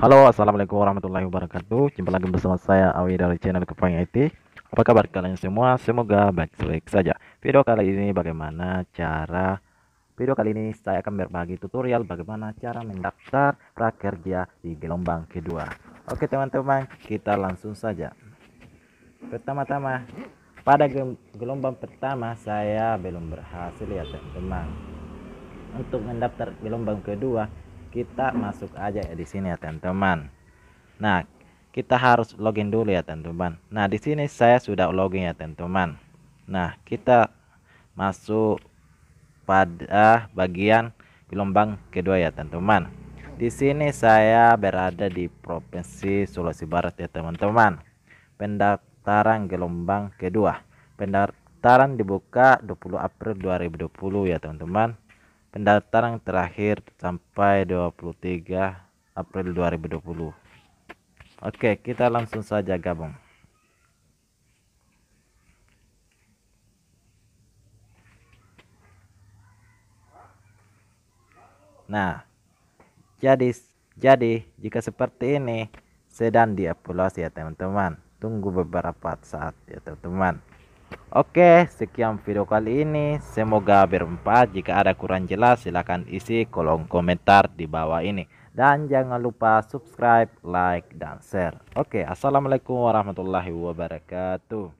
Halo, assalamualaikum warahmatullahi wabarakatuh. Jumpa lagi bersama saya Awi dari channel Kepang IT. Apa kabar kalian semua? Semoga baik-baik saja. Video kali ini bagaimana cara video kali ini saya akan berbagi tutorial bagaimana cara mendaftar prakerja di gelombang kedua. Oke teman-teman, kita langsung saja. Pertama-tama, pada gelombang pertama saya belum berhasil ya teman-teman. Untuk mendaftar gelombang kedua, kita masuk aja ya di sini ya teman-teman nah kita harus login dulu ya teman-teman nah di sini saya sudah login ya teman-teman nah kita masuk pada bagian gelombang kedua ya teman-teman di sini saya berada di provinsi Sulawesi Barat ya teman-teman pendaftaran gelombang kedua pendaftaran dibuka 20 April 2020 ya teman-teman pendaftaran terakhir sampai 23 April 2020 Oke kita langsung saja gabung Nah jadi jadi jika seperti ini sedang diapulasi ya teman-teman tunggu beberapa saat ya teman-teman Oke, sekian video kali ini. Semoga bermanfaat. Jika ada kurang jelas, silakan isi kolom komentar di bawah ini. Dan jangan lupa subscribe, like, dan share. Oke, Assalamualaikum warahmatullahi wabarakatuh.